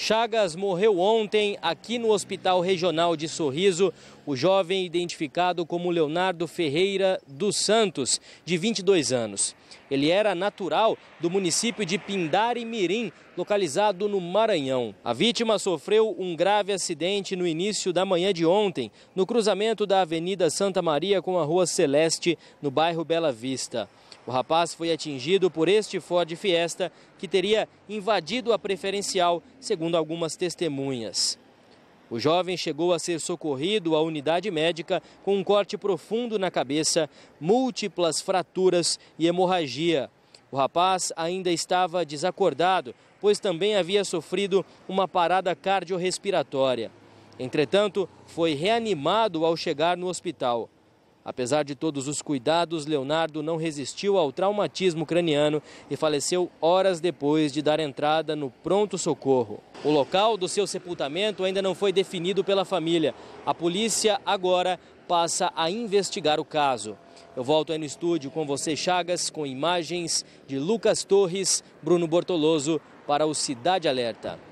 Chagas morreu ontem aqui no Hospital Regional de Sorriso. O jovem identificado como Leonardo Ferreira dos Santos, de 22 anos. Ele era natural do município de Mirim, localizado no Maranhão. A vítima sofreu um grave acidente no início da manhã de ontem, no cruzamento da Avenida Santa Maria com a Rua Celeste, no bairro Bela Vista. O rapaz foi atingido por este Ford Fiesta que teria invadido a preferencial, segundo algumas testemunhas. O jovem chegou a ser socorrido à unidade médica com um corte profundo na cabeça, múltiplas fraturas e hemorragia. O rapaz ainda estava desacordado, pois também havia sofrido uma parada cardiorrespiratória. Entretanto, foi reanimado ao chegar no hospital. Apesar de todos os cuidados, Leonardo não resistiu ao traumatismo craniano e faleceu horas depois de dar entrada no pronto-socorro. O local do seu sepultamento ainda não foi definido pela família. A polícia agora passa a investigar o caso. Eu volto aí no estúdio com você, Chagas, com imagens de Lucas Torres, Bruno Bortoloso, para o Cidade Alerta.